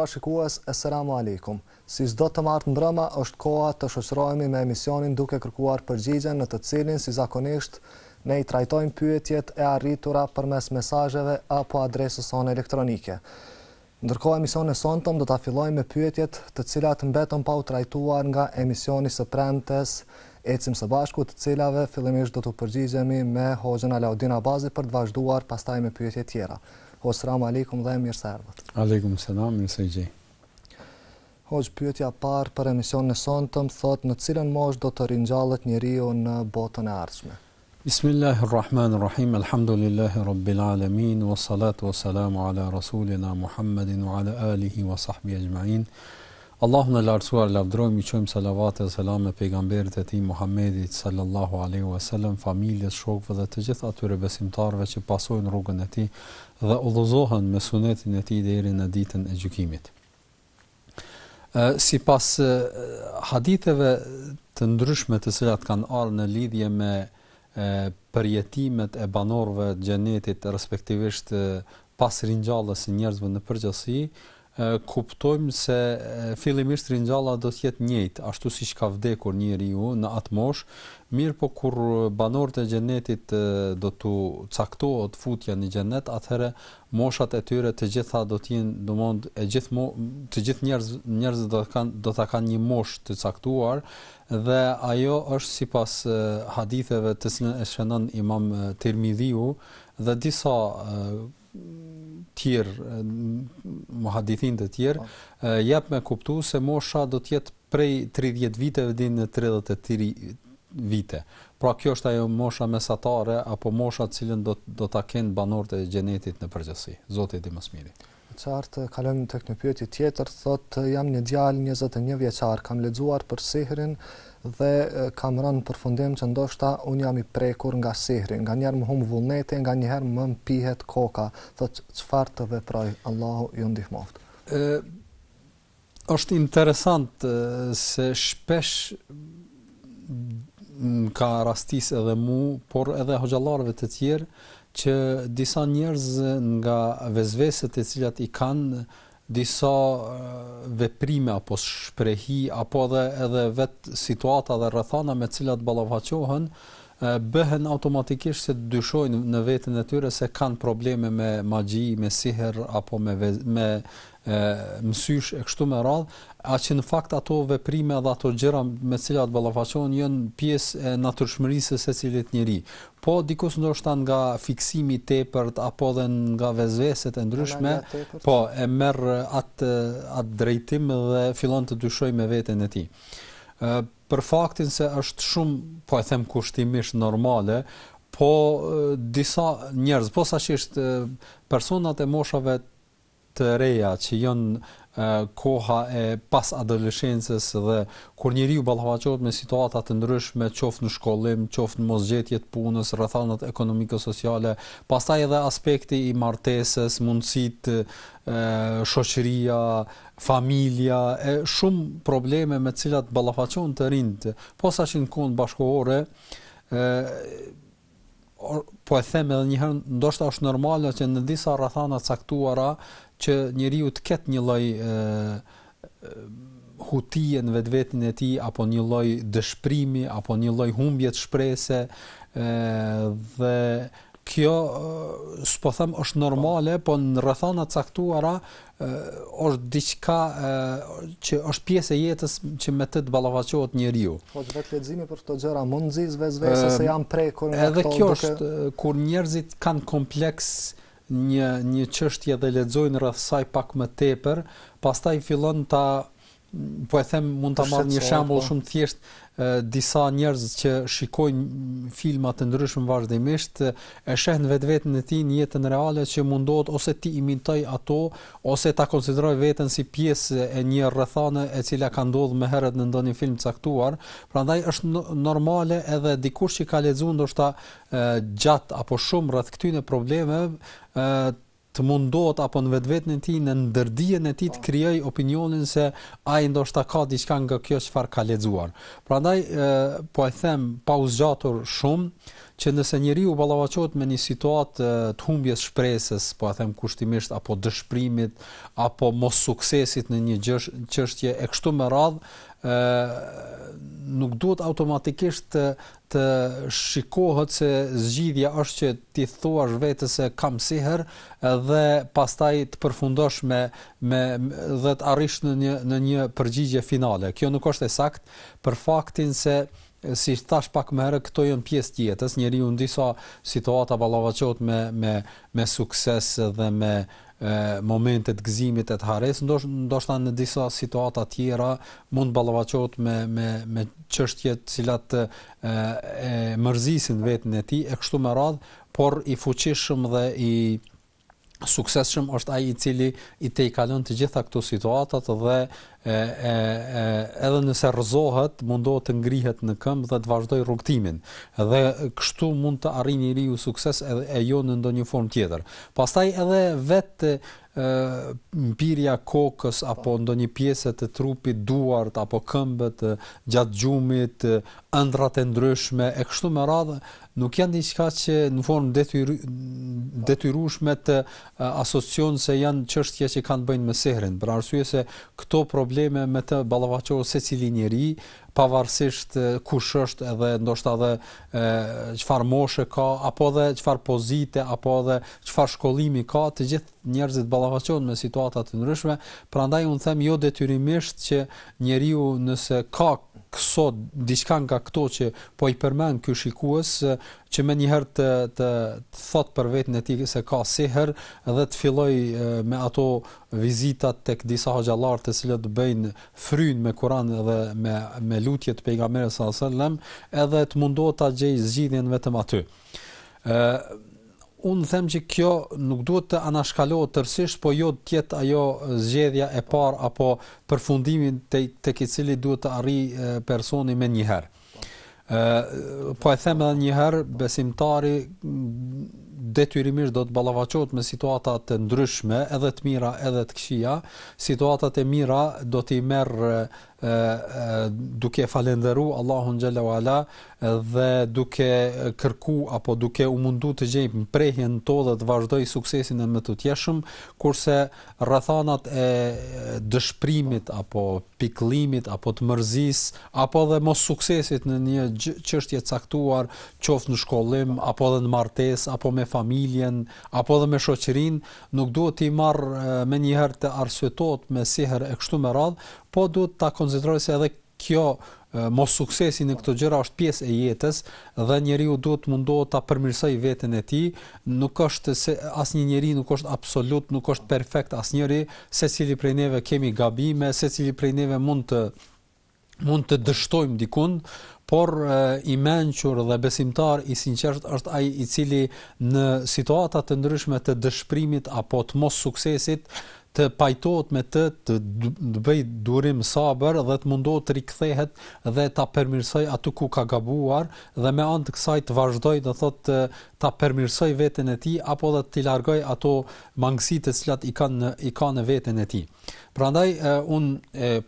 nderuar shikues, asalamu alaykum. Si çdo të martë ndrëma, është koha të shoqërohemi me emisionin duke kërkuar përgjigjen në të cilin si zakonisht ne i trajtojmë pyetjet e arritura përmes mesazheve apo adresës sonë elektronike. Ndërkohë emisionin e sonte do ta fillojmë me pyetjet të cilat mbetën pa u trajtuar nga emisioni së premtes ecim së bashku të cilave fillimisht do të përgjigjemi me Hoxhën Alaudin Abazi për të vazhduar pastaj me pyetje tjera. Osram po, alejkum dhe mirë se ardhët. Aleikum selam, mirë se gjej. Hoq pyetja parë për emisionin e sonte, thotë në cilën mosh do të ringjallet njeriu në botën e ardhshme. Bismillahirrahmanirrahim. Alhamdulillahirabbil alamin wassalatu wassalamu ala rasulina Muhammedin wa ala alihi wa sahbihi ecmain. Allahun e lartësuar lavdrojmë i qojmë salavat e selam me pejgamberit e tij Muhammedit sallallahu alaihi wasallam familjes, shokëve dhe të gjithë atyre besimtarëve që pasojnë rrugën e tij dhe udhëzohen me sunetin e tij deri në ditën e gjykimit. Si sipas haditheve të ndryshme të cilat kanë ardhur në lidhje me përjetimet e banorëve të xhenetit respektivisht pas ringjalljes së njerëzve në përgjithësi kuptojmë se fillimisht ringjalla do të jetë njëjtë ashtu siç ka vdekur njeriu në atë mosh, mirë po kur banorët e xhenetit do të të futja në xhenet, atëherë moshat e tyre të gjitha do të jenë, mund e gjithë të gjithë njerëz do të kanë do ta kanë një mosh të caktuar dhe ajo është sipas haditheve të shënon Imam Tirmidhiu dhe disa e, tjerë, muhadithin të tjerë, po. jep me kuptu se mosha do tjetë prej 30 viteve din në 33 vite. Pra kjo është ajo mosha mesatare, apo mosha cilën do, do të kënë banorët e gjenetit në përgjësi. Zotit i Në Qartë, kalëm të kënë pjëti tjetër, thotë, jam një djalë, 21 vjeqarë, kam ledzuar për sihrin, dhe kam rënë në fundim që ndoshta unë jam i prekur nga sihri, nga njerë më humë vullneti, nga njerë më më pihet koka, dhe çfarë të vepraj, Allahu ju ndihmoft. ë është interesant e, se shpesh ka rastis edhe mu, por edhe hoxalarve të tjerë, që disa njerëz nga vezveset e cilat i kanë, disa eh, veprime apo shprehi apo edhe edhe vet situata dhe rrethana me të cilat ballafaqohen eh, bëhen automatikisht se dyshojnë në veten e tyre se kanë probleme me magji, me sihër apo me me eh, mësysh e kështu me radhë a që në fakt ato veprime dhe ato gjëra me cilat ballafaqohen janë pjesë e natyrshmërisë së secilit njëri. Po dikush ndoshta nga fiksimi i tepërt apo edhe nga vezveset e ndryshme, po e merr atë atë drejtim dhe fillon të dyshojë me veten e tij. ë për faktin se është shumë, po e them kushtimisht normale, po disa njerëz, posaçërisht personat e moshave të reja që janë koha e pas adoleshencës dhe kur njeriu ballafaqohet me situata të ndryshme, qoftë në shkollim, qoftë në mosgjetje të punës, rrethanat ekonomike sociale, pastaj edhe aspekti i martesës, mundësitë e shoqëria, familja, e shumë probleme me të cilat ballafaqohen të rinjtë, posaçërisht në kohën bashkëkohore, po e them edhe një herë ndoshta është normale që në disa rrethana të caktuara që njeriu të ketë një lloj hutie në vetveten e tij apo një lloj dëshpërimi apo një lloj humbje të shpresës ë dhe kjo eh, s'po them është normale, po në rrethana të caktuara eh, është diçka eh, që është pjesë e jetës që me të të ballafaqohet njeriu. Po vetë leximi për këto gjëra mund nxis vezvese se janë prekur këto. Edhe kjo është kur njerëzit kanë kompleks një një çështje dhe lexojnë rreth saj pak më tepër, pastaj fillon ta po e them mund ta marr një shembull po. shumë thjesht disa njerëz që shikojnë filma të ndryshëm vazhdimisht e shehnë vetveten e tij në jetën reale që mundohet ose ti imitoj ato ose ta konsideroj veten si pjesë e një rrethane e cila ka ndodhur më herët në ndonjë film të caktuar, prandaj është normale edhe dikush që ka lexuar ndoshta gjat apo shumë rreth këtyn e problemeve të mundohet apo në vetvetën e tij në ndërdijen e tij të krijoj opinionin se ai ndoshta ka diçka nga kjo çfarë ka lexuar. Prandaj po e them pa u zgjatur shumë që nëse njeriu ballavaçohet me një situatë të humbjes shpresës, po e them kushtimisht apo dëshpërimit apo mos suksesit në një çështje e kështu me radhë, ë nuk duhet automatikisht të, të shikohet se zgjidhja është që ti thuash vetes se kam siher dhe pastaj të përfundosh me me dhe të arrish në një në një përgjigje finale. Kjo nuk është e saktë për faktin se si thash pak më herë këto janë pjesë të jetës, njeriu ndisa situata ballavaçohet me me me sukses dhe me e momentet gëzimit të harres, ndoshta ndoshta në disa situata të tjera mund ballavaçohet me me me çështje të cilat e mërzisin vetën e tij e kështu me radhë por i fuqishëm dhe i sukseshëm është ai i cili i tejkalon të gjitha këto situata dhe e, e, e, edhe nëse rrëzohet mundohet të ngrihet në këmbë dhe të vazhdojë rrugtimin dhe kështu mund të arrijë njeriu sukses edhe e jo në ndonjë formë tjetër. Pastaj edhe vetë mpirja kokës apo ndonjë pjesë të trupit duart apo këmbët gjatë gjumit, ëndrat e ndryshme e kështu me radhë nuk janë diçka që në formë detyru, detyrushme të asocion se janë qështje që kanë bëjnë me sehrin. për arsuje se këto probleme me të balavacorë se cili pavarësisht kush është edhe ndoshta edhe çfarë moshe ka apo edhe çfarë pozite apo edhe çfarë shkollimi ka, të gjithë njerëzit ballafaqohen me situata të ndryshme, prandaj un them jo detyrimisht që njeriu nëse ka kso diçka nga këto që po i përmend ky shikues që më njëherë të të, të thot për veten e tij se ka sihër dhe të filloj me ato vizitat tek disa xhallar të cilët bëjnë fryn me Kur'an dhe me me lutje të pejgamberit sa edhe të mundohet ta gjej zgjidhjen vetëm aty. ë Unë them se kjo nuk duhet të anashkalohet tërësisht, por jo të jetë ajo zgjedhja e parë apo përfundimi tek i cili duhet të arrijë personi më një herë po e them edhe një herë besimtari detyrimisht do të ballavaçohet me situata të ndryshme, edhe të mira, edhe të këqija. Situatat e mira do t'i merr duke falendëruar Allahun xhalla wala dhe duke kërku apo duke u mundu të gjejmë prehjen dhe të vazhdoi suksesin e më të tjeshëm kurse rrethanat e dëshpërimit apo pikëllimit apo të mërzis apo dhe mos suksesit në një çështje caktuar qoftë në shkollim apo edhe në martesë apo me familjen apo edhe me shoqërinë, nuk duhet të marr më një herë të arsyetohet me sihër e kështu me radh, po duhet ta konsiderojë se edhe kjo mos suksesi në këto gjëra është pjesë e jetës dhe njeriu duhet mundohet ta përmirësoj veten e tij, nuk është se asnjë njeri nuk është absolut, nuk është perfekt asnjëri, secili prej neve kemi gabime, secili prej neve mund të mund të dështojmë dikund, por i mençur dhe besimtar i sinqert është ai i cili në situata të ndryshme të dëshpërimit apo të mos suksesit të pajtohet me të, të bëj durim sabër dhe të mundohet të rikthehet dhe ta përmirësoj atë ku ka gabuar dhe me anë të kësaj të vazhdoj të thotë ta përmirësoj veten e tij apo dha të largoj ato mangësitë të cilat i kanë i kanë në veten e tij. Prandaj un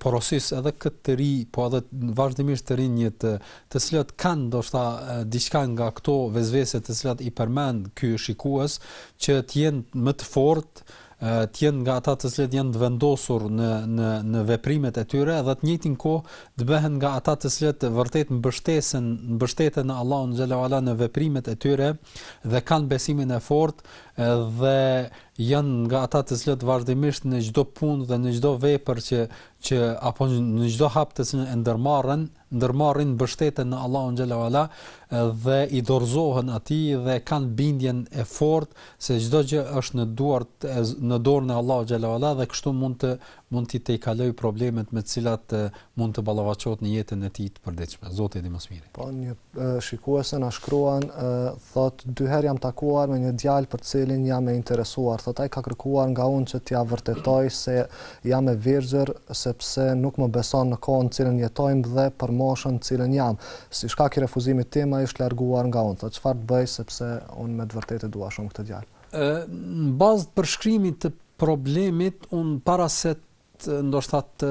porosis edhe këtë të ri, po edhe vazhdimisht të rinjë të të cilat kanë ndoshta diçka nga këto vezvese të cilat i përmend ky shikues që të jenë më të fortë të jenë nga ata të cilët janë të vendosur në në në veprimet e tyre dhe të njëjtin kohë të bëhen nga ata të cilët vërtet mbështesen mbështeten në Allahun xhala në veprimet e tyre dhe kanë besimin e fortë dhe janë nga ata të cilët vazhdimisht në çdo punë dhe në çdo vepër që që apo në çdo hap të cilën ndërmarrën, ndërmarrin mbështeten në Allahun xhallahu ala dhe i dorëzohen atij dhe kanë bindjen e fortë se çdo gjë është në duart në dorën e Allahut xhallahu ala dhe kështu mund të mund të tejkaloj problemet me të cilat mund të ballavaçohet në jetën e tij të përditshme. Zoti i mëshirë. Po një shikuese na shkruan, thot dy herë jam takuar me një djalë për të cilin jam e interesuar. Thot ai ka kërkuar nga unë që t'ia vërtetoj se jam e virgjër, se sepse nuk më beson në kohën cilën jetojmë dhe për moshën cilën jam. Si shkak i refuzimit tim ai është larguar nga unë. Çfarë të bëj sepse unë me të vërtetë dua shumë këtë djalë. Ë në bazë të përshkrimit të problemit un para se të ndoshta të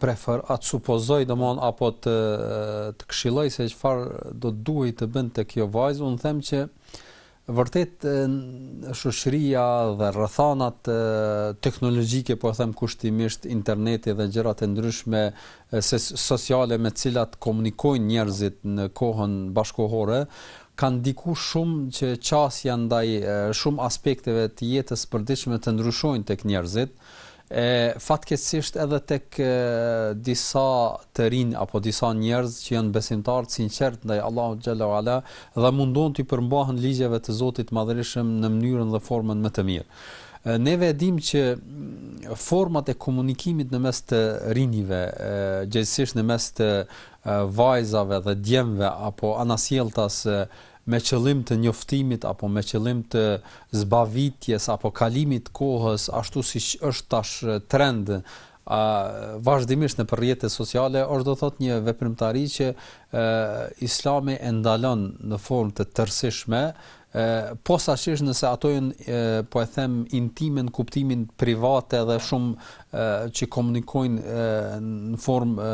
prefer atë supozoj domon apo të të këshilloj se çfarë do duhet të bën tek kjo vajzë un them që ë vërtet shoqëria dhe rrethanat teknologjike po e them kushtimisht interneti dhe gjërat e ndryshme se sociale me të cilat komunikojnë njerëzit në kohën bashkohore kanë diku shumë që qasja ndaj shumë aspekteve të jetës përdiqme të ndryshojnë të njerëzit e fatkesisht edhe tek e, disa të rinj apo disa njerëz që janë besimtarë sinqert ndaj Allahut xhallahu ala dhe mundon ti përmbahen ligjeve të Zotit madhërisëm në mënyrën dhe formën më të mirë. Ne vëdim që mm, format e komunikimit në mes të rinjve, gjithsesi në mes të e, vajzave dhe djemve apo anasjelltas me qëllim të njoftimit apo me qëllim të zbavitjes apo kalimit të kohës ashtu si është tash trend a vazhdimisht në përjetë sociale është do thot një veprimtari që Islami e ndalon në formë të tërësishme po sa shes nëse ato janë po e them intimen kuptimin private dhe shumë që komunikojnë në formë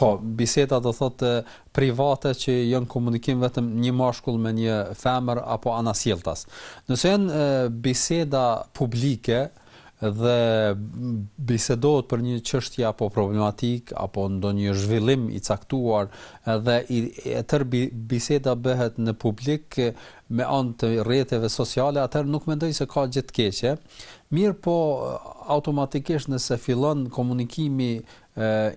po biseda po, do thotë private që janë komunikim vetëm një mashkull me një femër apo anasjeltas nëse janë biseda publike dhe bisedohet për një çështje apo problematik apo ndonjë zhvillim i caktuar dhe i tër biseda bëhet në publik me anë të rrjeteve sociale atë nuk mendoj se ka gjë të keqe mirë po automatikisht nëse fillon komunikimi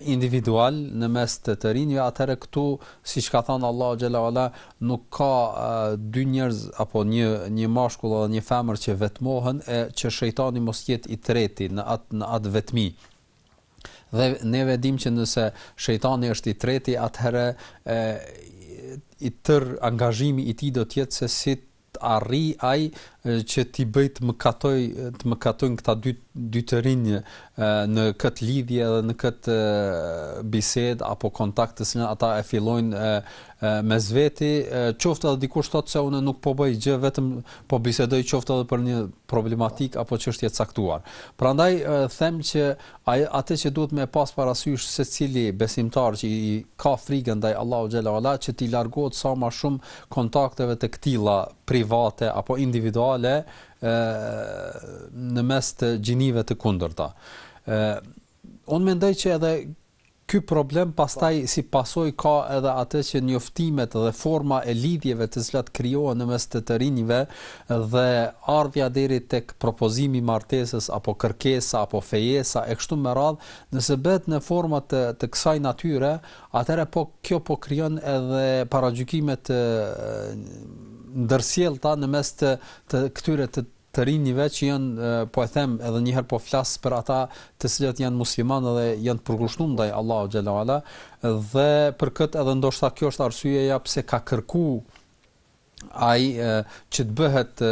individual në mes të të rinjë, jo, ja, këtu, si që ka thënë Allah, Gjela, Allah, nuk ka dy njerëz apo një, një mashkull dhe një femër që vetmohën, e që shëjtani mos jetë i treti në atë, në atë vetmi. Dhe ne vedim që nëse shëjtani është i treti, atëre e, i tër angazhimi i ti do tjetë se si arri ai që ti bëjt të mëkatoj të mëkatojnë këta dy të dy të rinjë në këtë lidhje edhe në këtë bisedë apo kontakte që ata e fillojnë me zveti, qoftë edhe dikush thotë se unë nuk po bëj gjë vetëm po bisedoj qoftë edhe për një problematik apo çështje caktuar. Prandaj them që ai atë që duhet më pas parasysh se cili besimtar që i ka frikë ndaj Allahu xhala ala që ti largohet sa më shumë kontakteve të këtilla private apo individuale në mes të gjinive të kundërta. Ëh unë mendoj që edhe ky problem pastaj si pasoj ka edhe atë që njoftimet dhe forma e lidhjeve të cilat krijohen në mes të të dhe ardhja deri tek propozimi martesës apo kërkesa apo fejesa e kështu me radh, nëse bëhet në forma të të kësaj natyre, atëherë po kjo po krijon edhe paragjykime të ndërsjell ta në mes të të këtyre të të rinjve që janë po e them edhe një herë po flas për ata të cilët janë muslimanë dhe janë të përkushtuar ndaj Allahut xhala ala dhe për këtë edhe ndoshta kjo është arsyeja pse ka kërkuar ai që të bëhet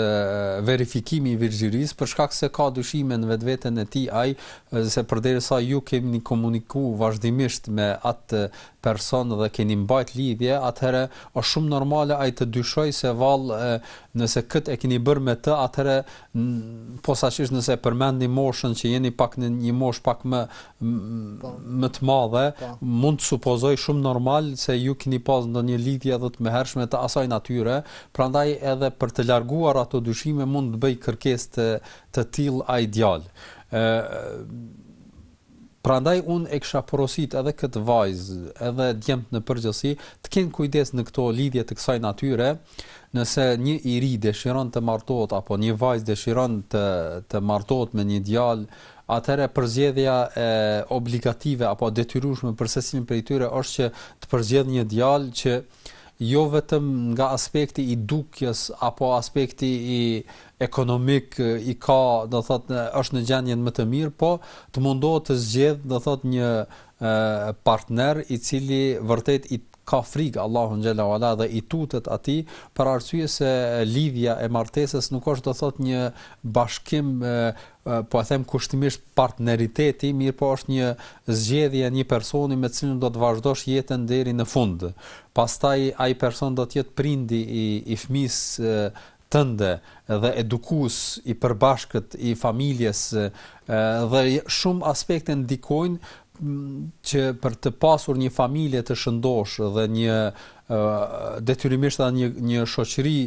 verifikimi i virgjëris për shkak se ka dyshime në vetveten e tij ai se përderisa ju keni komunikuar vazhdimisht me atë person dhe keni mbajt lidhje atëherë është shumë normale ai të dyshojë se vallë nëse këtë e keni bërë me të atëherë posaçërisht nëse përmendni moshën që jeni pak në një moshë pak më më të madhe pa. Po. mund të supozoj shumë normal se ju keni pas ndonjë lidhje edhe të mëhershme të asaj natyre prandaj edhe për të larguar ato dyshime mund të bëj kërkesë të, të tillë ai djalë. ë Prandaj unë e kësha porosit edhe këtë vajzë, edhe djemët në përgjësi, të kënë kujdes në këto lidhje të kësaj natyre, nëse një iri dëshiron të martot, apo një vajzë dëshiron të, të martot me një djal, përzgjedhja përzjedhja obligative apo detyrushme për sesin për i tyre është që të përzjedh një djal që jo vetëm nga aspekti i dukjes apo aspekti i ekonomik i ka, do thot, është në gjendje më të mirë, po të mundohet të zgjedh, do thot, një partner i cili vërtet i ka frikë Allahu xhela wala dhe i tutet atij për arsye se lidhja e martesës nuk është do thot një bashkim po a them kushtimisht partneriteti, mirë po është një zgjedhje, një personi me cilën do të vazhdosh jetën deri në fund. Pastaj ai person do të jetë prindi i i tënde dhe edukus i përbashkët i familjes dhe shumë aspekte ndikojnë që për të pasur një familje të shëndosh dhe një detyrimisht dhe një një shoqëri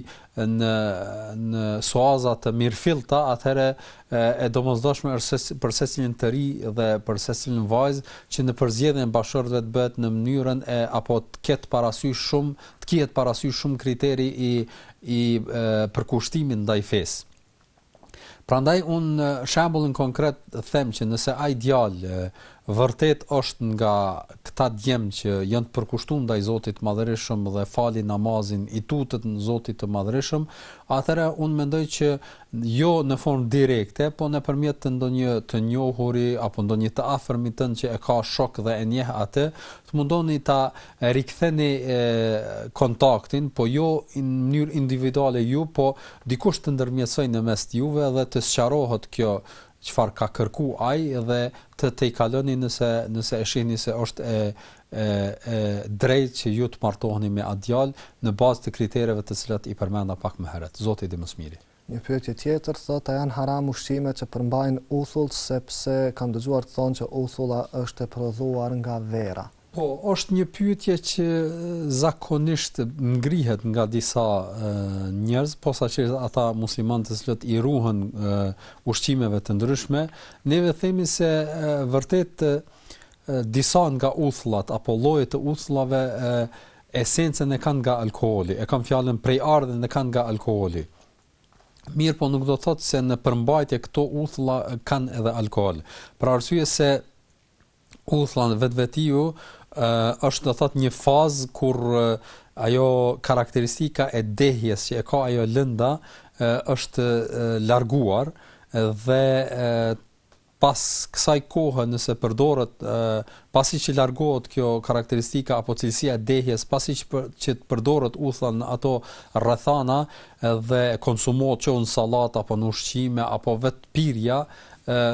në në soaza të mirëfillta, atëherë e domosdoshme mëzdoshme për sesin të ri dhe për sesin vajz që në përzgjedhjen bashkëshortëve të bëhet në mënyrën e apo të ketë parasysh shumë, të kjetë parasysh shumë kriteri i i përkushtimit ndaj fesë. Prandaj un shembullin konkret them që nëse ai djalë vërtet është nga këta djem që janë të përkushtuar ndaj Zotit të Madhërisëm dhe falin namazin i tutet në Zotin të Madhërisëm, atëra unë mendoj që jo në formë direkte, po nëpërmjet të ndonjë të njohuri apo ndonjë të afërmit tën që e ka shok dhe e njeh atë, të mundoni ta riktheni kontaktin, po jo në mënyrë individuale ju, po dikush të ndërmjetësoj në mes juve dhe të sqarohet kjo çfarë ka kërku ai dhe të të i kaloni nëse nëse e shihni se është e e e drejtë që ju të martoheni me atë djalë në bazë të kritereve të cilat i përmenda pak më herët. Zoti i dhe mësmiri. Një pyetje tjetër thotë a janë haram ushqimet që përmbajnë uthull sepse kam dëgjuar të thonë që uthulla është e prodhuar nga vera. Po, është një pyetje që zakonisht ngrihet nga disa njerëz, që ata muslimanë të cilët i ruhen ushqimeve të ndryshme, neve themi se e, vërtet e, disa nga uthullat apo llojet e uthullave esencën e kanë nga alkooli, e kanë fjalën prej ardhen e kanë nga alkooli. Mirë, po nuk do të thotë se në përmbajtje këto uthla kanë edhe alkool. Për arsye se vetë vetvetiu uh, është do thot një fazë kur uh, ajo karakteristika e dehjes që e ka ajo lënda uh, është uh, larguar dhe uh, pas kësaj kohë nëse përdoret pasi që largohet kjo karakteristika apo cilësia e dehjes pasi që për, që përdoret uthan ato rrethana dhe konsumohet çon sallata apo në ushqime apo vetpirja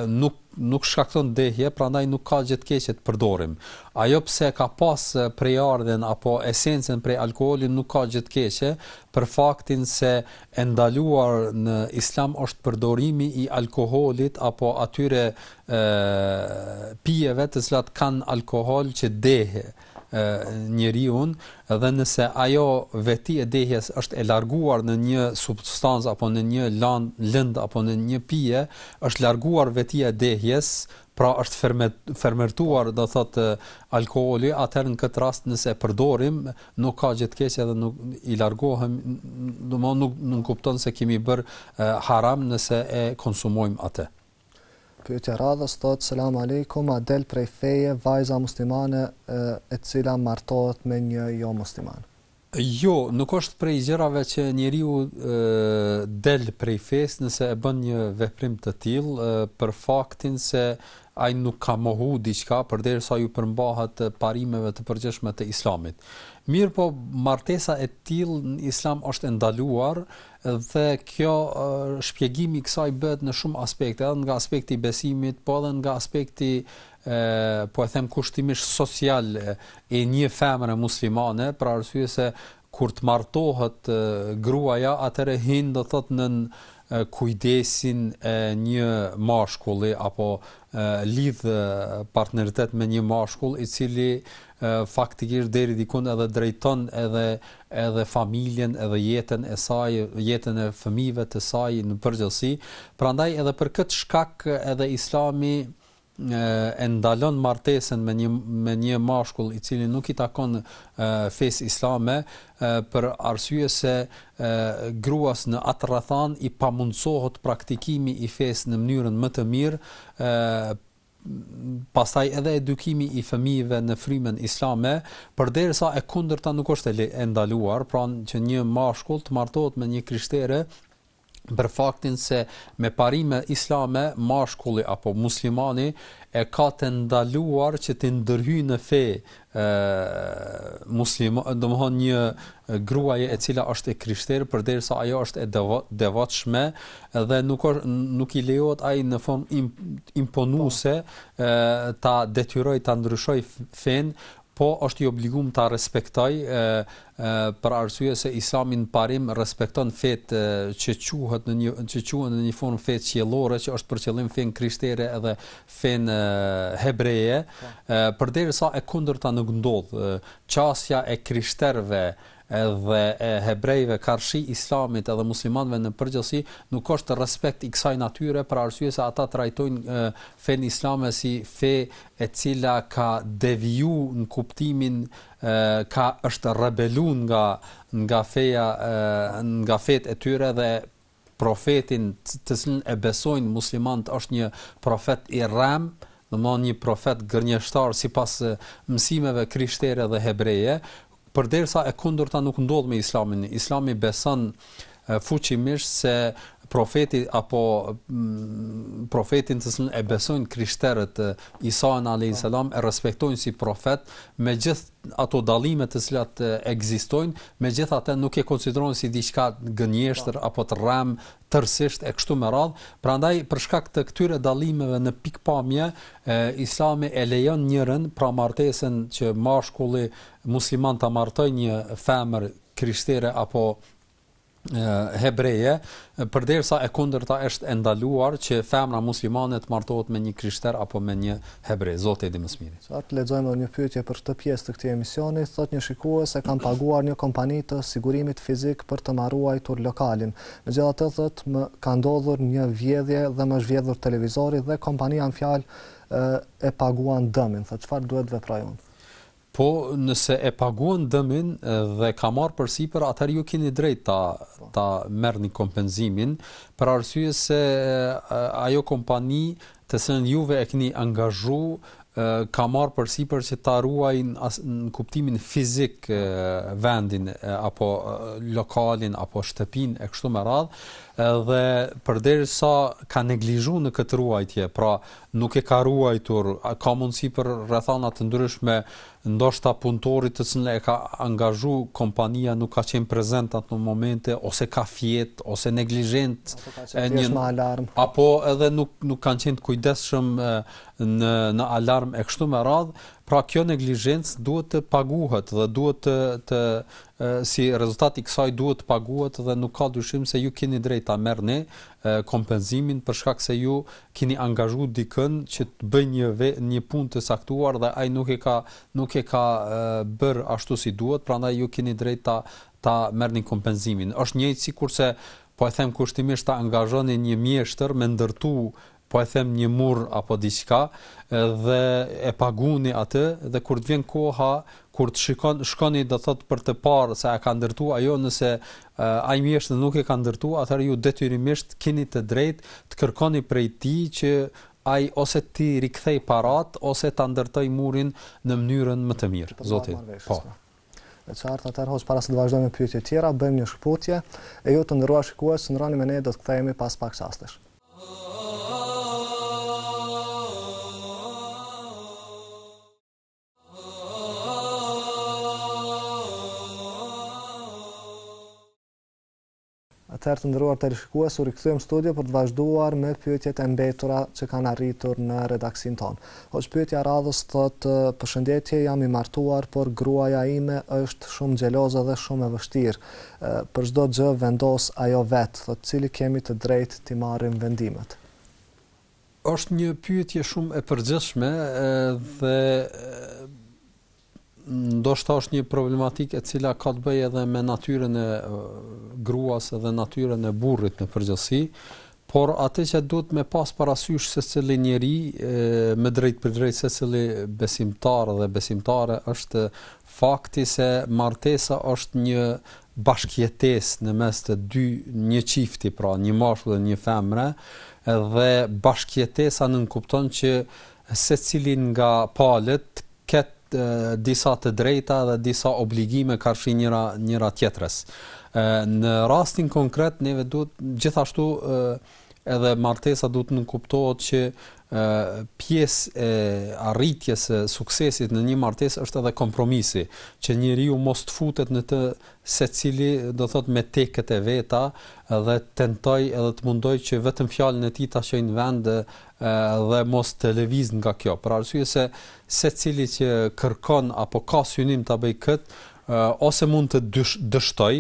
nuk nuk shkakton dehje, prandaj nuk ka gjë të keqe të përdorim. Ajo pse ka pas prejardhen apo esencën prej alkoolit nuk ka gjë të keqe për faktin se e ndaluar në Islam është përdorimi i alkoolit apo atyre pijeve të cilat kanë alkool që dehe njeriu dhe nëse ajo veti e dehjes është e larguar në një substancë apo në një lëndë lënd, apo në një pije është larguar veti e dehjes pra është fermentuar do thotë alkooli atëherë në këtë rast nëse e përdorim nuk ka gjë të keqe dhe nuk i largohem do më nuk nuk kupton se kemi bër haram nëse e konsumojm atë pyetja radhës thot selam aleikum a del prej feje vajza muslimane e cila martohet me një jo musliman jo nuk është prej gjërave që njeriu del prej fesë nëse e bën një veprim të tillë për faktin se ai nuk ka mohu diçka përderisa ju përmbahet parimeve të përgjithshme të islamit mirë po martesa e tillë në islam është ndaluar dhe kjo shpjegimi kësaj bëhet në shumë aspekte, edhe nga aspekti besimit, po edhe nga aspekti e po e them kushtimisht social e një femre muslimane, për arsye se kur të martohet gruaja, atëherë hin do thot në kujdesin e një mashkulli apo lidh partneritet me një mashkull i cili faktikisht deri dikun edhe drejton edhe edhe familjen, edhe jetën e saj, jetën e fëmijëve të saj në përgjithësi. Prandaj edhe për këtë shkak edhe Islami e ndalon martesën me një me një mashkull i cili nuk i takon fes islame për arsye se gruas në atë rrethan i pamundsohet praktikimi i fes në mënyrën më të mirë pastaj edhe edukimi i fëmijëve në frymën islame, përderisa e kundërta nuk është e ndaluar, pra që një mashkull të martohet me një krishtere për faktin se me parime islame mashkulli apo muslimani e ka të ndaluar që të ndërhyjë në fe ë musliman, domthon një gruaj e cila është e krishter përderisa ajo është e devotshme dhe nuk nuk i lejohet ai në form imponuese ë ta detyroj ta ndryshoj fen po është i obliguar ta respektoj për arsye se islamin parim respekton fetë që quhet në një që quhen në një formë fetë qiellore që është për qëllim fen krishtere edhe fen hebreje po. përderisa e kundërta nuk ndodh çasja e kristerëve edhe e hebrejve karshi islamit edhe muslimanve në përgjësi nuk është respekt i kësaj natyre për arsye se ata trajtojnë fe në islame si fe e cila ka deviju në kuptimin ka është rebelun nga, nga feja nga fetë e tyre dhe profetin të e besojnë muslimant është një profet i rem në manë një profet gërnjështar si pas mësimeve krishtere dhe hebreje përderisa e kundërta nuk ndodh me Islamin. Islami beson fuqimisht se profeti apo mm, profetin të cilën e besojnë krishterët eh, Isa an alay salam e respektojnë si profet me gjithë ato dallime të cilat eh, ekzistojnë megjithatë nuk e konsiderojnë si diçka gënjeshtër apo të rrem tërësisht e kështu me radh prandaj për shkak të këtyre dallimeve në pikpamje eh, Islami e lejon njërin pra martesën që mashkulli musliman ta martojë një femër kristere apo hebreje, për e kundërta është endaluar që femra muslimane të martohet me një krishter apo me një hebre, zote edhe më smiri. Sa të ledzojmë dhe një pytje për të pjesë të këti emisioni, thot një shikua se kanë paguar një kompani të sigurimit fizik për të maruaj lokalin. Megjithatë gjitha të thot, më ka ndodhur një vjedhje dhe më shvjedhur televizori dhe kompani anë fjalë e paguan dëmin. Thot, qëfar duhet dhe prajonë? Po nëse e paguan dëmin dhe ka marrë për si atër ju kini drejt ta, ta një kompenzimin, për arsye se ajo kompani të sën juve e kini angazhu, ka marrë për si që ta ruaj në kuptimin fizik vendin, apo lokalin, apo shtepin e kështu më radhë, dhe përderisa sa ka neglizhu në këtë ruajtje, pra nuk e ka ruajtur, ka mundësi për rrethana të ndryshme, ndoshta punëtorit të cënë e ka angazhu kompania nuk ka qenë prezent atë në momente, ose ka fjet, ose neglijent, apo edhe nuk kanë qenë të kujdeshëm në në alarm e kështu me radh, pra kjo neglizhencë duhet të paguhet dhe duhet të të si rezultati i kësaj duhet të paguhet dhe nuk ka dyshim se ju keni drejt ta merrni kompenzimin për shkak se ju keni angazhuar dikën që të bëjë një ve, një punë të saktuar dhe ai nuk e ka nuk e ka bër ashtu si duhet, prandaj ju keni drejt ta ta merrni kompenzimin. Është njëjtë sikurse po e them kushtimisht ta angazhoni një mjeshtër me ndërtu po e them një mur apo diçka dhe e paguni atë dhe kur të vjen koha kur të shikon shkoni do thot për të parë se a ka ndërtu ajo nëse uh, ai mjesht nuk e ka ndërtu atëherë ju detyrimisht keni të drejtë të kërkoni prej tij që ai ose ti rikthej parat ose ta ndërtoj murin në mënyrën më të mirë zoti po, po. e qartë atëherë hos para se të vazhdojmë pyetjet tjera bëjmë një shkputje e ju të shikues në rani me ne do të kthehemi pas pak çastesh Atëherë të nderuar të rishikues, u rikthyem studio për të vazhduar me pyetjet e mbetura që kanë arritur në redaksin ton. Hoç pyetja radhës thotë, "Përshëndetje, jam i martuar, por gruaja ime është shumë xheloze dhe shumë e vështirë. Për çdo gjë vendos ajo vet, thot cili kemi të drejtë të marrim vendimet?" Është një pyetje shumë e përgjithshme dhe ndoshta është një problematikë e cila ka të bëjë edhe me natyrën e gruas edhe natyrën e burrit në përgjithësi, por atë që duhet me pas parasysh se cili njeri me drejt për drejt se cili besimtar dhe besimtare është fakti se martesa është një bashkjetes në mes të dy një çifti, pra një mashkull dhe një femre, dhe bashkjetesa nën kupton që secili nga palët ket disa të drejta dhe disa obligime karfi njëra njëra tjetrës. Ë në rastin konkret neve duhet gjithashtu e, edhe martesa duhet të kuptohet që pjesë e arritjes së suksesit në një martesë është edhe kompromisi, që njeriu mos të futet në të secili, do thot me tekët e veta dhe tentoj edhe të mundoj që vetëm fjalën e tij ta shojnë vend dhe mos të lëviz nga kjo. Për arsye se secili që kërkon apo ka synim ta bëj kët, ose mund të dështoj,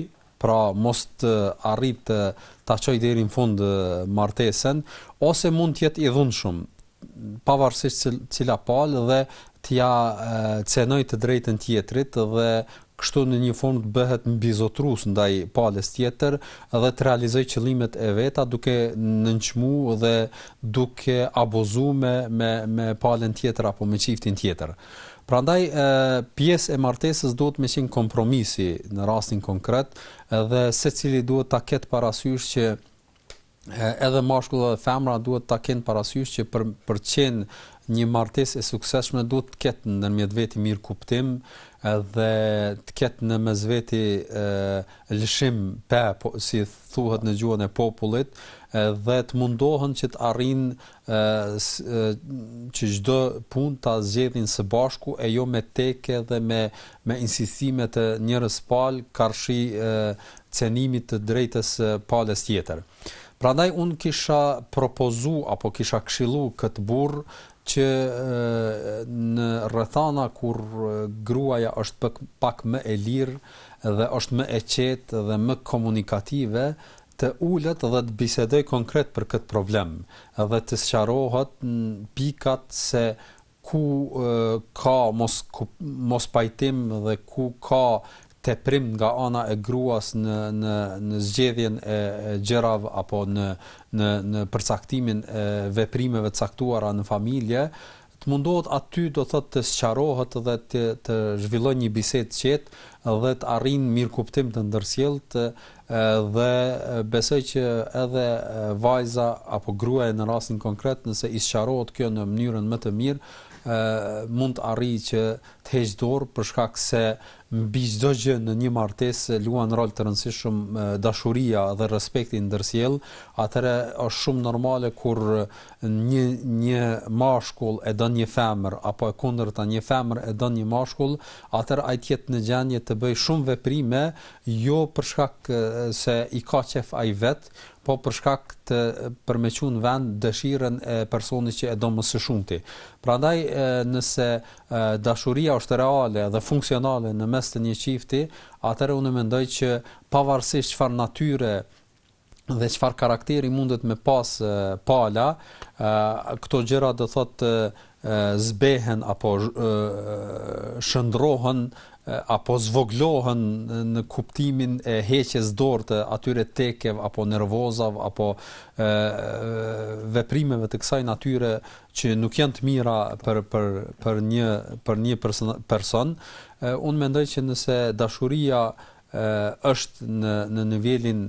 pra mos të arritë ta çoj deri në fund martesën ose mund të jetë i dhunshëm pavarësisht cila pal dhe t'ja cenoj të drejtën tjetrit dhe kështu në një formë të bëhet mbizotrus ndaj palës tjetër dhe të realizoj qëllimet e veta duke nënçmu dhe duke abuzu me, me, me palën tjetër apo me qiftin tjetër. Prandaj pjesë e martesës duhet me qenë kompromisi në rastin konkret dhe secili duhet ta ketë parasysh që edhe mashkulli edhe femra duhet ta kenë parasysh që për për të qenë një martesë e suksesshme duhet të ketë ndërmjet veti mirë kuptim edhe të ketë në mes lëshim pa po, si thuhet në gjuhën e popullit dhe të mundohen që të arrin e, që gjdo pun të zjedhin së bashku e jo me teke dhe me, me insistimet të njërës pal karshi e, cenimit të drejtës palës tjetër. Pra un unë kisha propozu apo kisha kshilu këtë burë që e, në rëthana kur gruaja është pak më e lirë dhe është më e qetë dhe më komunikative, të ulet dhe të bisedoj konkret për këtë problem dhe të sëqarohet pikat se ku e, ka mos, ku, mos pajtim dhe ku ka të prim nga ana e gruas në në në zgjedhjen e gjërav apo në në në përcaktimin e veprimeve të caktuara në familje, të mundohet aty do të thotë të sqarohet dhe të të zhvillojë një bisedë të qetë dhe të arrijnë mirë kuptim të ndërsjellt dhe besoj që edhe vajza apo gruaja në rastin konkret nëse i sqarohet kjo në mënyrën më të mirë, mund të arri që të heq dorë për shkak se mbi çdo gjë në një martesë luan rol të rëndësishëm dashuria dhe respekti ndërsjellë, atëra është shumë normale kur një një mashkull e don një femër apo e kundërta një femër e don një mashkull, atëra ai të jetë në gjendje të bëjë shumë veprime jo për shkak se i ka qef ai vet, po për shkak të përmequn vend dëshirën e personit që e do më së shumti. Prandaj nëse dashuria është reale dhe funksionale në mes të një çifti, atëherë unë mendoj që pavarësisht çfarë natyre dhe çfarë karakteri mundet me pas pala, këto gjëra do thotë zbehen apo shëndrohen apo zvoglohen në kuptimin e heqjes dorë të atyre tekev apo nervozave apo e, e, veprimeve të kësaj natyre që nuk janë të mira për për për një për një person, person. E, unë mendoj që nëse dashuria e, është në në nivelin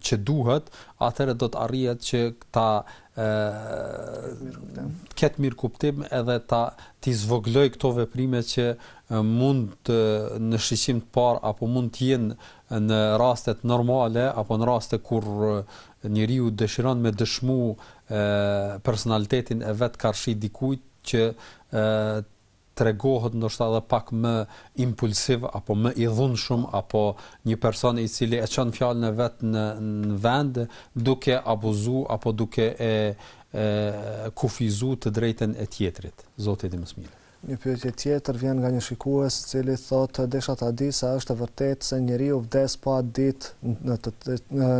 që duhet, atëherë do të arrihet që ta ë ketë mirë kuptim edhe ta ti zvogloj këto veprime që mund të në shiqim të parë apo mund të jenë në rastet normale apo në raste kur njeriu dëshiron me dëshmu ë personalitetin e vet karshi dikujt që tregohet ndoshta edhe pak më impulsiv apo më i dhunshëm apo një person i cili e çon fjalën e vet në në vend duke abuzuar apo duke e, e kufizuar të drejtën e tjetrit. Zoti i mëshirë. Një pyetje tjetër vjen nga një shikues i cili thotë desha të di sa është e vërtetë se njeriu vdes pa po ditë në të,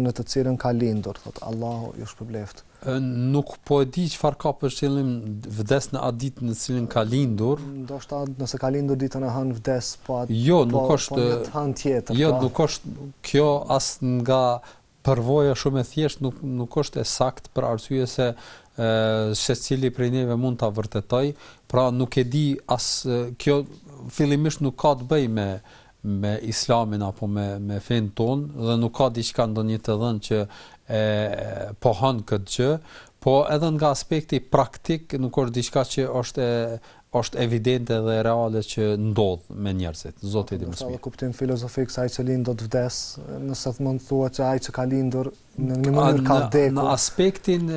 në të cilën ka lindur, thotë Allahu ju shpëbleft nuk po e di çfarë ka për qëllim vdes në atë ditë në cilën ka lindur. Ndoshta nëse ka lindur ditën e hënë vdes, po atë. Jo, po, nuk është po tjetër. Jo, pra. nuk është kjo as nga përvoja shumë e thjesht nuk nuk është e sakt për arsye se ë secili prej neve mund ta vërtetoj, pra nuk e di as kjo fillimisht nuk ka të bëjë me me islamin apo me me fen ton dhe nuk ka diçka ndonjë të dhënë që e pohon këtë gjë, po edhe nga aspekti praktik nuk është diçka që është e është evidente dhe reale që ndodh me njerëzit. Zoti i dimë. Sa kuptim filozofik sa ai që lind do të vdes, nëse të mund thuat se ai që ka lindur në një mënyrë ka vdekur. Në aspektin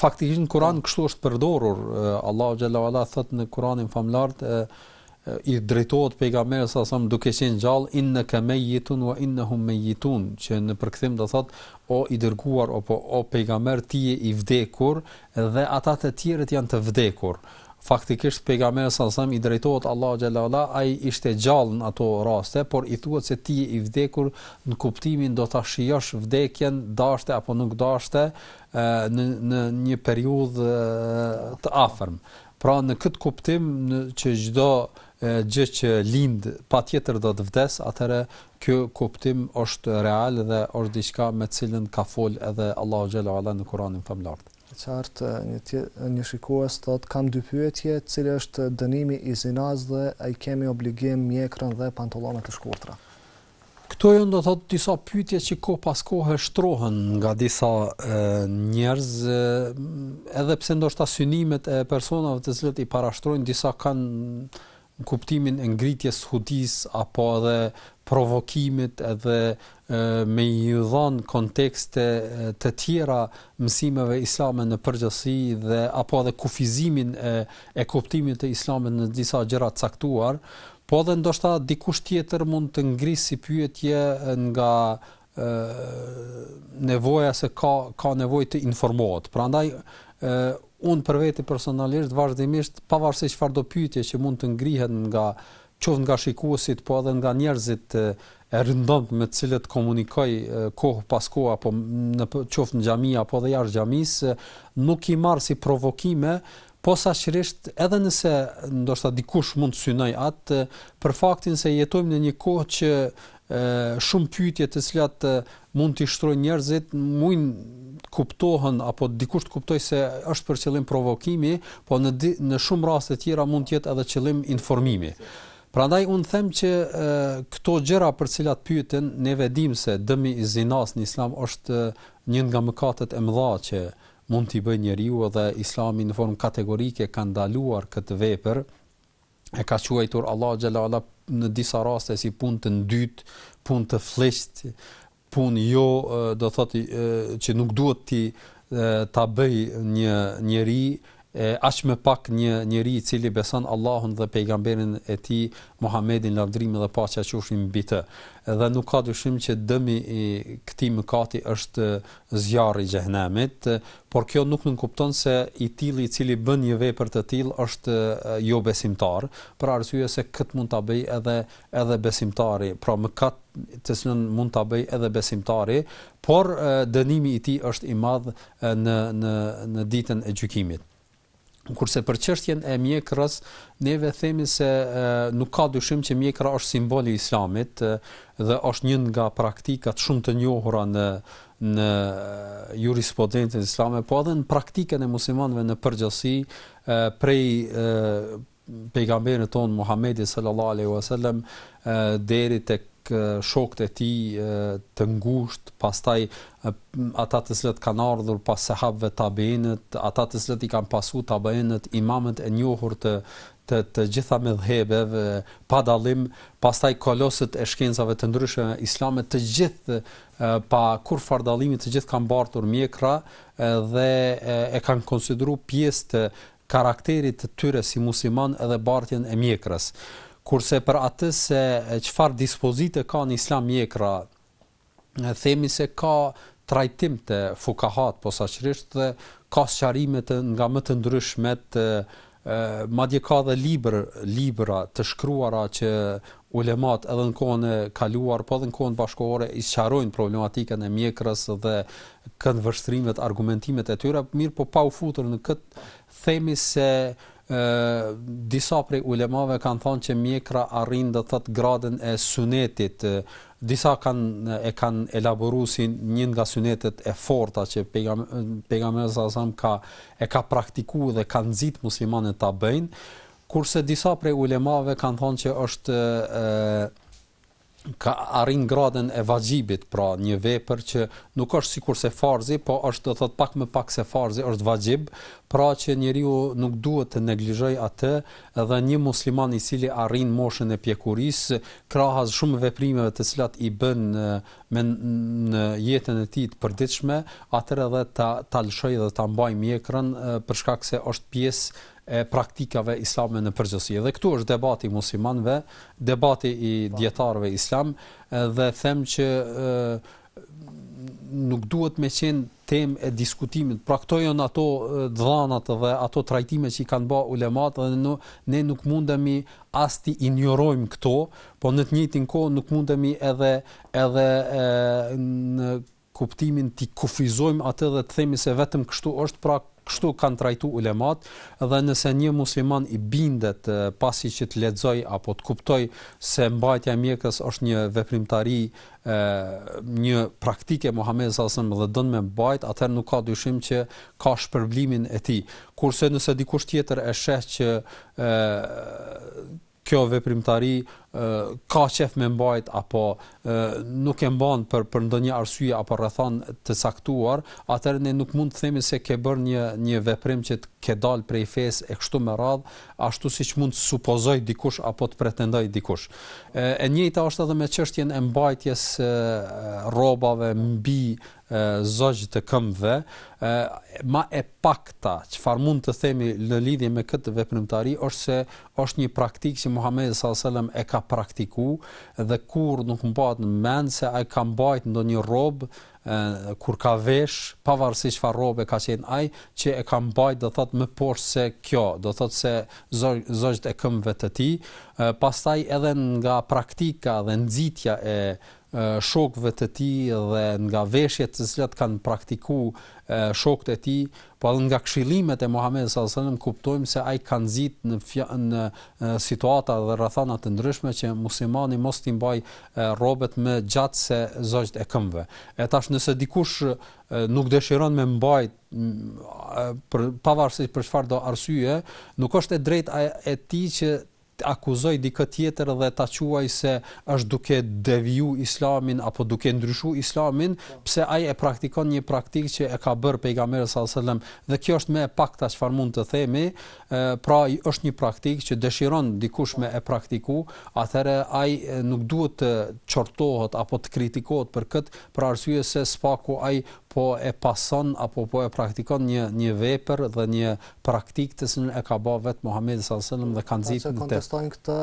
faktikisht në Kur'an kështu është përdorur. Allahu xhalla wala thot në Kur'anin famullart i drejtohet pejgamberit sallallahu alajhi wasallam duke qenë gjall in kemejitun wa innahum mayitun që në përkthim do thot o i dërguar apo o pejgamber ti je i vdekur dhe ata të tjerët janë të vdekur faktikisht pejgamberi sallallahu alajhi wasallam i drejtohet Allahu xhalla ala ai ishte gjallë në ato raste por i thuhet se ti je i vdekur në kuptimin do ta shijosh vdekjen dashte apo nuk dashte në në një periudhë të afërm pra në këtë kuptim në që çdo gjë që lind patjetër do të vdes, atëre ky kuptim është real dhe është diçka me cilën ka fol edhe Allahu xhela ualla në Kur'anin famlart. Qartë, një, tje, një shikues thot, kam dy pyetje, cilë është dënimi i zinaz dhe e kemi obligim mjekrën dhe pantolonet të shkurtra? Këto jënë do thot disa pyetje që ko pas kohë shtrohen nga disa njerëz, edhe pse ndoshta synimet e personave të zilët i parashtrojnë, disa kanë kuptimin e ngritjes hudis apo edhe provokimit edhe me i dhon kontekste të tjera mësimeve islame në përgjësi dhe apo edhe kufizimin e, e kuptimit të islame në disa gjera caktuar, po edhe ndoshta dikush tjetër mund të ngrisë si pyetje nga nevoja se ka, ka nevoj të informohet. Pra ndaj, unë për vetë personalisht vazhdimisht pavarësisht çfarë do pyetje që mund të ngrihen nga qoftë nga shikuesit po edhe nga njerëzit e, e rëndomt me të cilët komunikoj kohë pas kohë apo në qoftë në xhami apo edhe jashtë xhamis nuk i marr si provokime po sa edhe nëse ndoshta dikush mund të synoj atë për faktin se jetojmë në një kohë që e, shumë pyetje të cilat mund të shtrojnë njerëzit mund kuptohen apo dikush të kuptoj se është për qëllim provokimi, po në di, në shumë raste të tjera mund të jetë edhe qëllim informimi. Prandaj un them që e, këto gjëra për të cilat pyeten, ne vëdim se dëmi i zinas në Islam është një nga mëkatet e mëdha që mund t'i bëjë njeriu dhe Islami në formë kategorike ka ndaluar këtë vepër e ka quajtur Allah xhala në disa raste si punë të dytë, punë të fllisht punë jo eh, do thotë eh, që nuk duhet ti eh, ta bëj një njerëj aq më pak një njerëz i cili beson Allahun dhe pejgamberin e tij Muhammedin lavdrim dhe paqja qofshin mbi të. Dhe nuk ka dyshim që dëmi i këtij mëkati është zjarri i xhehenamit, por kjo nuk më kupton se i tilli i cili bën një vepër të tillë është jo besimtar, për arsye se kët mund ta bëj edhe edhe besimtari. Pra mëkat të sinon mund ta bëj edhe besimtari, por dënimi i tij është i madh në në në ditën e gjykimit kurse për çështjen e mjekrës neve themi se e, nuk ka dyshim që mjekra është simboli i islamit e, dhe është një nga praktikat shumë të njohura në në jurisprudencën islame, po edhe në praktikën e muslimanëve në përgjithësi prej e, pejgamberit ton Muhamedi sallallahu alaihi wasallam deri tek shokët e tij të ngushtë, pastaj ata të cilët kanë ardhur pas sahabëve tabinët, ata të cilët i kanë pasur tabinët, imamët e njohur të të të gjitha mëdhëbeve pa dallim, pastaj koloset e shkencave të ndryshme islame të gjithë pa kur far të gjithë kanë bartur mjekra dhe e kanë konsideru pjesë të karakterit të tyre si musliman edhe bartjen e mjekrës kurse për atë se qëfar dispozite ka në islam mjekra, themi se ka trajtim të fukahat, po sa qërisht dhe ka sëqarimet nga më të ndryshmet, madje ka dhe libr, libra të shkruara që ulemat edhe në kohën e kaluar, po edhe në kohën bashkohore, isqarojnë problematikën e mjekrës dhe kënë vështrimet, argumentimet e tyra, mirë po pa u futur në këtë themi se nështë, disa prej ulemave kanë thonë që mjekra arrin të thot gradën e sunetit. E, disa kanë e kanë elaboruar si një nga sunetet e forta që pejgamberi pejga sa ka e ka praktikuar dhe ka nxit muslimanët ta bëjnë. Kurse disa prej ulemave kanë thonë që është e, ka arrin gradën e vajibit, pra një vepër që nuk është sikur se farzi, po është do thot pak më pak se farzi, është vajib, pra që njeriu nuk duhet të neglizhoj atë, edhe një musliman i cili arrin moshën e pjekurisë, krahas shumë veprimeve të cilat i bën në, në jetën e tij të përditshme, atëherë edhe ta ta dhe ta mbaj mjekrën për shkak se është pjesë e praktikave islame në përgjësi. Dhe këtu është debati muslimanve, debati i po. djetarve islam, dhe them që nuk duhet me qenë tem e diskutimit. Pra këto janë ato dhanat dhe ato trajtime që i kanë ba ulemat dhe në, ne nuk mundemi asti i njërojmë këto, po në të njëtin ko nuk mundemi edhe, edhe e, në kuptimin të kufizojmë atë dhe të themi se vetëm kështu është, pra kështu kanë trajtu ulemat, dhe nëse një musliman i bindet pasi që të ledzoj apo të kuptoj se mbajtja mjekës është një veprimtari, një praktike Muhammed Sasëm dhe dënë me mbajt, atër nuk ka dyshim që ka shpërblimin e ti. Kurse nëse dikush tjetër e shesh që kjo veprimtari ka qef me mbajt apo nuk e mban për për ndonjë arsye apo rrethon të caktuar, atëherë ne nuk mund të themi se ke bërë një një veprim që të ke dal prej fesë e kështu me radh, ashtu siç mund të supozoj dikush apo të pretendoj dikush. E, e njëjta është edhe me çështjen e mbajtjes rrobave mbi zogj të këmbëve, më e pakta çfarë mund të themi në lidhje me këtë veprimtari është se është një praktikë që Muhamedi sallallahu alajhi wasallam e ka ka praktiku dhe kur nuk mbahet në mend se ai ka mbajt ndonjë rrobë kur ka vesh pavarësisht çfarë rrobe ka qenë ai që e ka bajt, do thot më poshtë se kjo do thot se zojt e këmbëve të tij pastaj edhe nga praktika dhe nxitja e shokëve të tij dhe nga veshjet të cilat kanë praktikuar shokët e tij, po edhe nga këshillimet e Muhammed sallallahu alajhi kuptojmë se ai ka nxit në fja, në situata dhe rrethana të ndryshme që muslimani mos t'i mbaj rrobat më gjatë se zogjt e këmbëve. E tash nëse dikush nuk dëshiron me mbajt pavarësit për çfarë do arsye, nuk është e drejtë e ti që akuzoj dikë tjetër dhe ta quaj se është duke deviju islamin apo duke ndryshu islamin pse ai e praktikon një praktikë që e ka bër pejgamberi sallallahu alajhi wasallam dhe kjo është më e pakta çfarë mund të themi pra është një praktikë që dëshiron dikush me e praktiku atëherë ai nuk duhet të çortohet apo të kritikohet për kët për arsye se spaku ai po e pason apo po e praktikon një një vepër dhe një praktikë të cilën e ka bërë vetë Muhamedi sallallahu alajhi wasallam dhe kanë zgjitur. Ata kontestojnë këtë,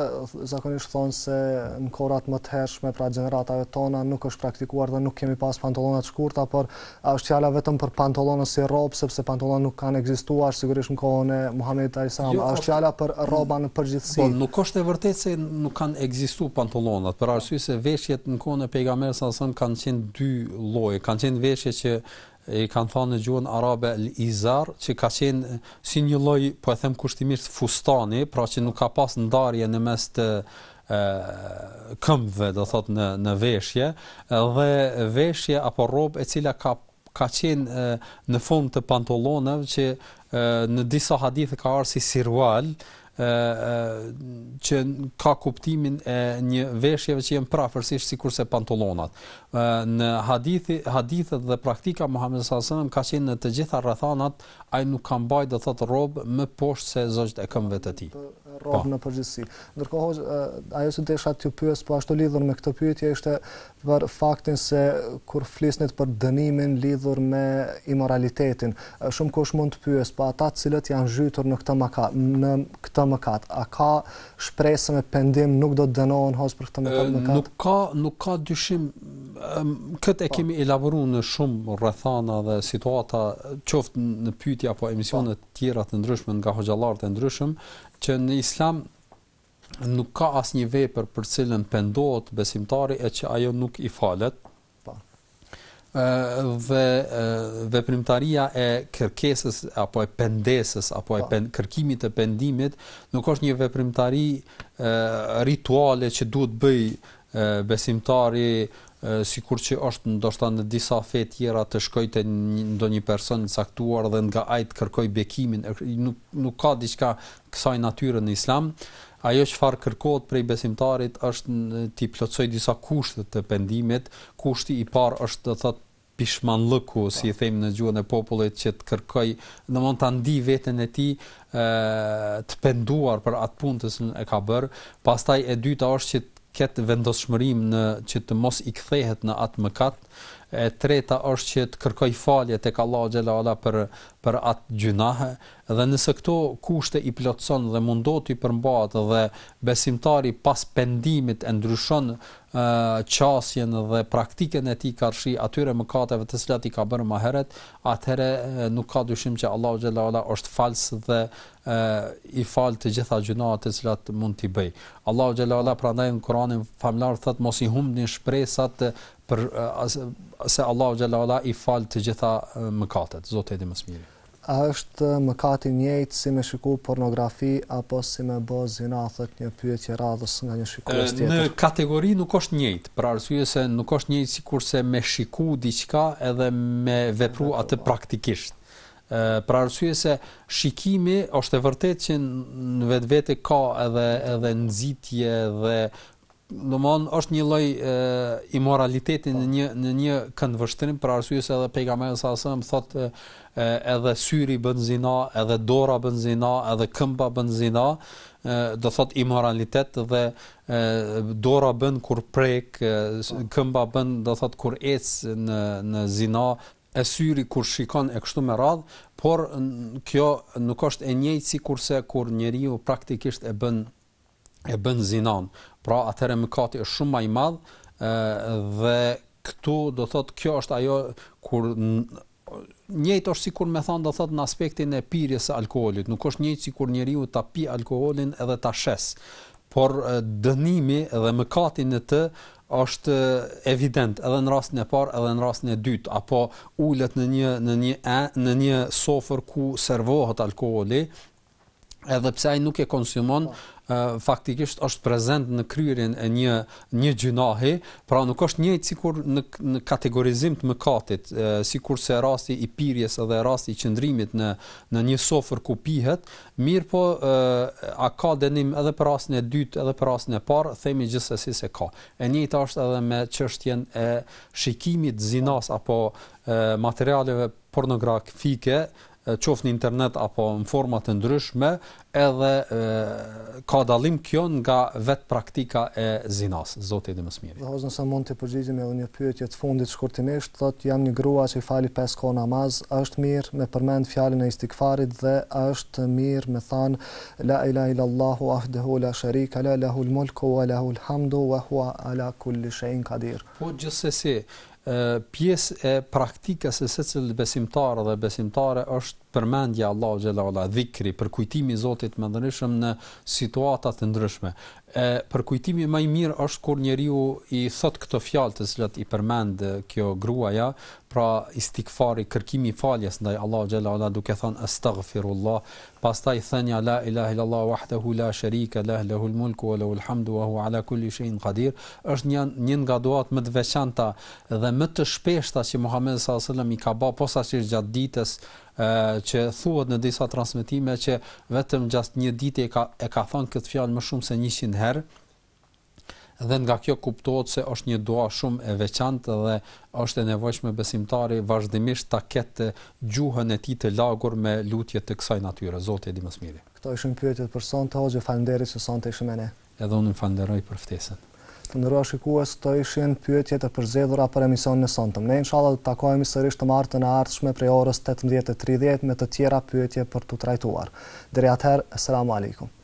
zakonisht thonë se në kohrat më të hershme pra gjeneratave tona nuk është praktikuar dhe nuk kemi pas pantallona të shkurtë, por është fjala vetëm për pantallona si rrobë sepse pantallona nuk kanë ekzistuar sigurisht në kohën e Muhamedit sallallahu alajhi wasallam. Jo, është po- fjala për rroba në përgjithësi. Po nuk është e vërtetë se nuk kanë ekzistuar pantallonat, për arsye se veshjet në kohën e pejgamberit sallallahu alajhi wasallam kanë qenë dy lloje, kanë qenë veshje që i kanë thënë në gjuhën arabe al-izar, që ka qenë si një lloj, po e them kushtimisht fustani, pra që nuk ka pas ndarje në mes të ë këmbëve, do thot në në veshje, dhe veshje apo rrobë e cila ka ka qenë në fund të pantollonave që në disa hadithe ka ardhur si sirwal, ë që ka kuptimin e një veshjeve që janë prafërsisht sikurse pantollonat. ë në hadithi hadithet dhe praktika Muhamedit sallallahu alajhi wasallam ka qenë në të gjitha rrethana ai nuk ka mbajtë do thotë rob më poshtë se zogjt e këmbëve të tij. Rob në po. përgjithësi. Ndërkohë ajo që desha të pyes po ashtu lidhur me këtë pyetje ishte për faktin se kur flisnit për dënimin lidhur me imoralitetin, shumë kush mund të pyes pa po ata të cilët janë zhytur në këtë mëkat, në këtë mëkat, a ka shpresë me pendim nuk do të dënohen hos për këtë mëkat? nuk ka nuk ka dyshim këtë e po. kemi elaboruar në shumë rrethana dhe situata qoftë në pyetja apo emisione të tjera të ndryshme nga hoxhallar të ndryshëm që në islam nuk ka asnjë vepër për cilën pendohet besimtari e që ajo nuk i falet. Po. ë dhe veprimtaria e kërkesës apo e pendesës apo e po. pen, kërkimit të pendimit nuk është një veprimtari rituale që duhet bëj besimtari kur që është ndoshta në disa fe të tjera të shkojë ndonjë person i caktuar dhe nga ai të bekimin, nuk nuk ka diçka kësaj natyre në Islam. Ajo çfarë kërkohet prej besimtarit është ti plotsoj disa kushte të pendimit. Kushti i parë është të thotë pishmanlëku, si i them në gjuhën e popullit, që të kërkoj, mund ta andi veten e tij të penduar për atë punë që e ka bër. Pastaj e dyta është që të ketë vendosëshmërim në që të mos i kthehet në atë mëkat, e treta është që të kërkoj falje të ka la gjela për, për atë gjunahe, dhe nëse këto kushte i plotëson dhe mundot i përmbat dhe besimtari pas pendimit e ndryshon qasjen dhe praktiken e ti karshi atyre më kateve të cilat i ka bërë më heret, atëhere nuk ka dushim që Allah Gjela Ola është falsë dhe e, i falë të gjitha gjuna të cilat mund të bëj. Allah Gjela Ola pra ndajnë në Koranin familarë thëtë mos i hum një shpresat të për se Allahu xhalla wala i fal të gjitha mëkatet. Zoti i di më së miri. A është mëkati i njëjtë si me shikuar pornografi apo si me bë zinë, thot një pyetje radhës nga një shikues tjetër. Në kategori nuk është njëjtë, për arsye se nuk është i njëjtë sikurse me shiku diçka edhe me vepru atë praktikisht. Ë për arsye se shikimi është e vërtetë që në vetvete ka edhe edhe nxitje dhe do është një lloj imoraliteti në një në një kënd vështrim për arsye se edhe pejgamberi sa sa më thotë edhe syri bën zinë, edhe dora bën zinë, edhe këmba bën zinë, do thot imoralitet dhe e, dora bën kur prek, e, këmba bën do thot kur ec në në zinë, e syri kur shikon e kështu me radh, por kjo nuk është e njëjtë sikurse kur njeriu praktikisht e bën e bën zinën. Pra atëre mëkati është shumë më i madh, ë dhe këtu do thotë kjo është ajo kur njëjtë është sikur më thon do thotë në aspektin e pirjes së alkoolit, nuk është njëjtë sikur njeriu ta pi alkoolin edhe ta shes. Por dënimi dhe mëkati në të është evident edhe në rastin e parë edhe në rastin e dytë apo ulet në një në një e, në një sofër ku servohet alkooli edhe pse ai nuk e konsumon faktikisht është prezant në kryerjen e një një gjinahi, pra nuk është një sikur në në kategorizim të mëkatit, sikurse rasti i pirjes edhe rasti i qëndrimit në në një sofër ku pihet, mirë po a ka dënim edhe për rastin e dytë, edhe për rastin e parë, themi gjithsesi se ka. E njëjta është edhe me çështjen e shikimit zinas apo materialeve pornografike qof në internet apo në format të ndryshme, edhe e, ka dalim kjo nga vet praktika e zinas. Zoti i mëshirë. Do të them se përgjigjemi edhe një pyetje të fundit shkurtimisht, thotë jam një grua që i fali 5 kohë namaz, a është mirë me përmend fjalën e istigfarit dhe a është mirë me than la ilaha illallah wahdehu la sharika la lahu lmulku wa lahu hamdu wa huwa ala kulli shay'in qadir. Po gjithsesi, pjesë e praktikës së secilit besimtar dhe besimtare është përmendja Allahu xhela ola dhikri për kujtimin e Zotit mëndërishëm në situata të ndryshme e për kujtimi më i mirë është kur njeriu i thot këtë fjalë të cilat i përmend kjo gruaja, pra istighfari, kërkimi faljes ndaj Allahu xhalla ala duke thënë astaghfirullah, pastaj thënja la ilaha illallah wahdahu la sharika lahu lahu almulku wa lahu alhamdu wa huwa ala kulli shay'in qadir, është një një nga duat më të veçanta dhe më të shpeshta që Muhamedi sallallahu alaihi wasallam i ka bë posaçërisht gjatë ditës, që thuhet në disa transmetime që vetëm gjatë një dite e ka e ka thënë këtë fjalë më shumë se 100 herë dhe nga kjo kuptohet se është një dua shumë e veçantë dhe është e nevojshme besimtari vazhdimisht ta ketë gjuhën e tij të lagur me lutje të kësaj natyre Zoti i miri. Kto është një pyetje për sonte, hoxhë falënderit se sonte ishim ne. Edhe unë falenderoj për ftesën të ndërë shikues të ishin pyetjet e përzedhura për emision në sëndëm. Ne inshallah të takojmë sërish të martë në ardhshme prej orës 18.30 me të tjera pyetje për të trajtuar. Dere atëherë, selamu alikum.